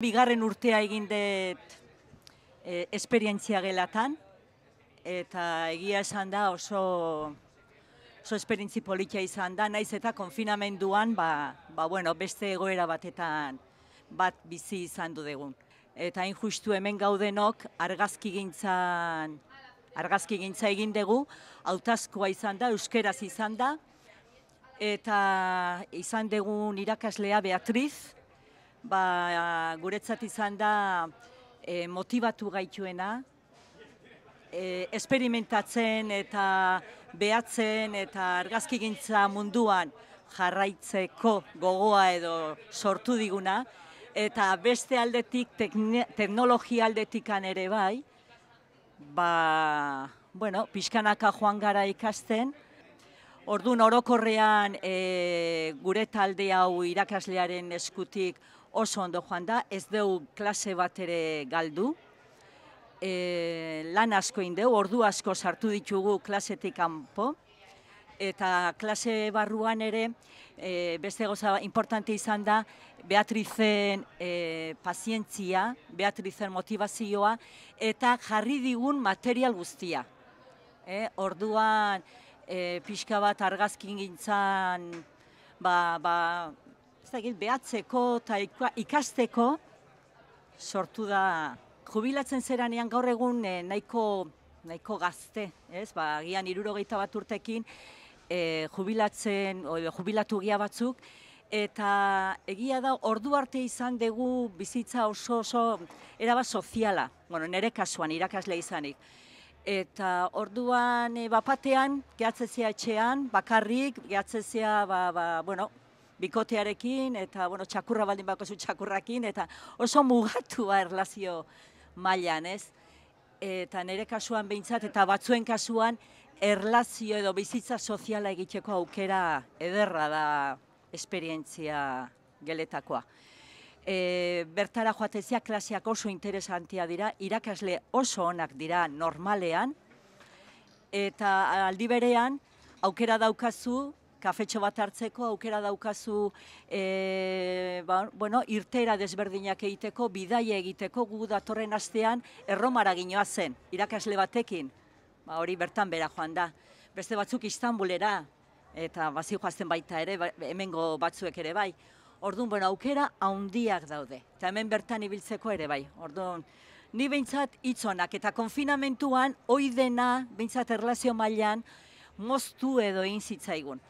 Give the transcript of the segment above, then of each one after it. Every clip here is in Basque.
Bigarren urtea egin dut e, esperientzia gelatan, eta egia esan da oso, oso esperientzi politia izan da, naiz eta konfinamenduan ba, ba, bueno, beste egoera batetan bat bizi izan du dugun. Eta injustu hemen gaudenok argazki gintzan, argazki egin dugu, autazkoa izan da, euskeraz izan da, eta izan dugun irakaslea Beatriz, ba, guretzat izan da e, eh, motivatu gaituena, e, esperimentatzen eta behatzen eta argazkigintza munduan jarraitzeko gogoa edo sortu diguna, eta beste aldetik, teknologia aldetikan ere bai, ba, bueno, pixkanaka joan gara ikasten, Orduan orokorrean e, gure talde hau irakaslearen eskutik oso ondo joan da, ez deu klase bat ere galdu. E, lan asko indeu, ordu asko sartu ditugu klasetik kanpo eta klase barruan ere e, beste goza importante izan da Beatrizen e, pazientzia, Beatrizen motivazioa eta jarri digun material guztia. E, orduan, e, pixka bat argazkin gintzan, ba, ba, ez behatzeko eta ikasteko sortu da jubilatzen zeranean gaur egun e, nahiko nahiko gazte, ez? Ba, agian bat urtekin e, jubilatzen o, jubilatu gia batzuk eta egia da ordu arte izan dugu bizitza oso oso era soziala. Bueno, nere kasuan irakasle izanik eta orduan e, bapatean, gehatzezia etxean, bakarrik, gehatzezia, ba, ba, bueno, bikotearekin, eta, bueno, txakurra baldin bako zu txakurrakin, eta oso mugatua erlazio mailan, ez? Eta nire kasuan behintzat, eta batzuen kasuan, erlazio edo bizitza soziala egiteko aukera ederra da esperientzia geletakoa e, bertara joatezia klaseak oso interesantia dira, irakasle oso onak dira normalean, eta aldi berean aukera daukazu, kafetxo bat hartzeko, aukera daukazu e, ba, bueno, irtera desberdinak egiteko, bidaia egiteko, gu datorren hastean, erromara ginoa zen, irakasle batekin, ba, hori bertan bera joan da, beste batzuk Istanbulera, eta bazi joazten baita ere, ba, hemengo batzuek ere bai, Orduan, bueno, aukera haundiak daude. Eta hemen bertan ibiltzeko ere, bai. Orduan, ni behintzat hitzonak eta konfinamentuan, dena, behintzat erlazio mailan, moztu edo egin zitzaigun.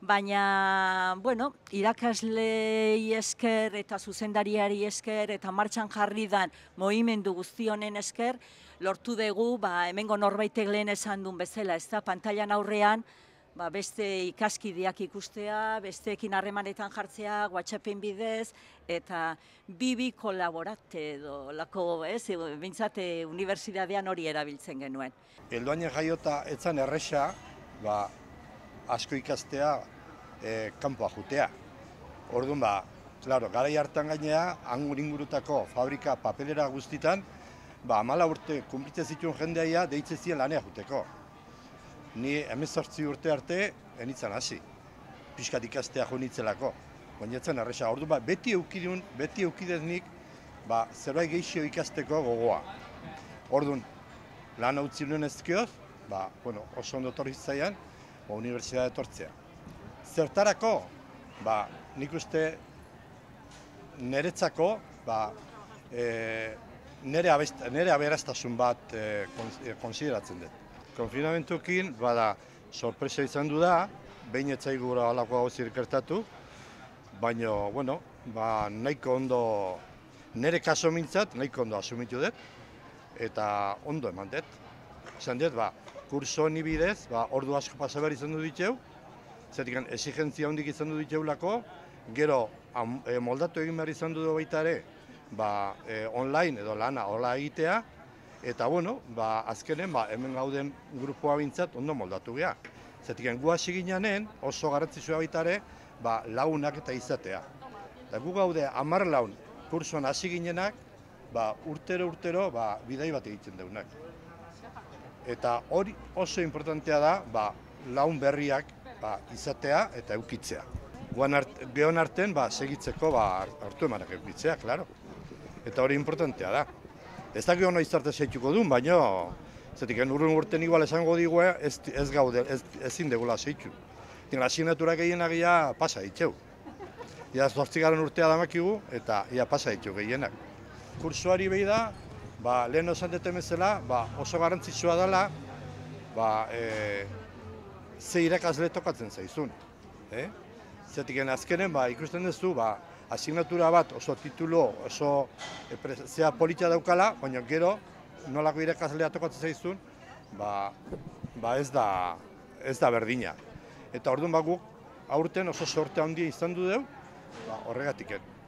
Baina, bueno, irakaslei esker eta zuzendariari esker eta martxan jarridan dan mohimendu guztionen esker, lortu dugu, ba, hemengo norbaitek lehen esan duen bezala, ez da, pantailan aurrean, ba, beste ikaskideak ikustea, besteekin harremanetan jartzea, WhatsAppen bidez, eta bibi kolaborate edo lako, ez, bintzate, unibertsidadean hori erabiltzen genuen. Elduanen jaiota etzan erresa, ba, asko ikastea, e, kanpoa jutea. Orduan, ba, klaro, gara hartan gainea, angur ingurutako fabrika papelera guztitan, ba, amala urte kumplitzen zituen jendeaia, deitzezien lanea juteko ni emezortzi urte arte enitzen hasi. Piskat ikastea jo nitzelako. Baina etzen arreza, ordu ba, beti eukidun, beti eukidez nik, ba, zerbait geixio ikasteko gogoa. Ordun lan hau zinuen ezkioz, ba, bueno, oso ondo torri zaian, ba, universidade tortzea. Zertarako, ba, nik uste neretzako, ba, e, eh, nere, abest, aberastasun bat e, konsideratzen dut konfinamentukin, bada, sorpresa izan du da, behin etzai gura alako hau zirkertatu, baina, bueno, ba, nahiko ondo, nire kaso mintzat, nahiko ondo asumitu dut, eta ondo eman dut. Esan dut, ba, kurso honi bidez, ba, ordu asko pasabar izan du ditxeu, zertik, esigenzia hondik izan du gero, eh, moldatu egin behar izan du baita ere, ba, eh, online edo lana hola egitea, Eta bueno, ba, azkenen ba, hemen gauden grupoa bintzat ondo moldatu geha. Zetik gu hasi oso garrantzitsua baitare ba, launak eta izatea. Eta gu gaude amar laun kursuan hasi ginenak, ba, urtero urtero ba, bidai bat egiten deunak. Eta hori oso importantea da ba, laun berriak ba, izatea eta eukitzea. Guan art, gehon arten ba, segitzeko ba, hartu emanak eukitzea, klaro. Eta hori importantea da ez dakio noiz arte seituko du, baina zetik en urren urten igual esango digu eh, ez, ez gaude, ez, ezin degula seitu. Tien, asignaturak egin agia pasa itxeu. Ia urtea damakigu eta ia pasa ditxeu gehienak. Kursuari behi da, ba, lehen osan detemezela, ba, oso garantzitsua dela, ba, e, ze tokatzen zaizun. Eh? Zetik en azkenen, ba, ikusten duzu, ba, asignatura bat oso titulo, oso eh, zea daukala, baina gero, nolako irekazalea tokatzen zaizun, ba, ba ez, da, ez da berdina. Eta orduan baguk, aurten oso sorte handia izan du ba, horregatik,